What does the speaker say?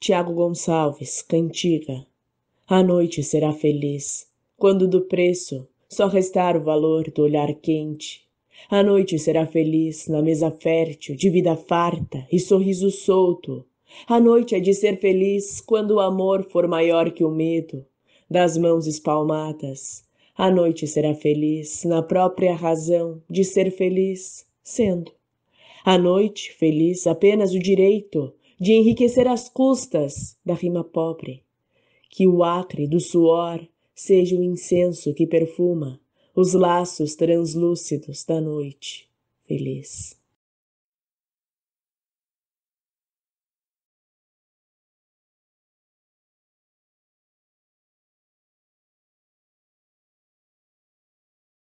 Tiago Gonçalves, Cantiga. A noite será feliz, quando do preço só restar o valor do olhar quente. A noite será feliz na mesa fértil, de vida farta e sorriso solto. A noite é de ser feliz quando o amor for maior que o medo, das mãos espalmadas. A noite será feliz na própria razão de ser feliz sendo. A noite feliz apenas o direito de enriquecer as custas da rima pobre. Que o acre do suor seja o incenso que perfuma os laços translúcidos da noite feliz.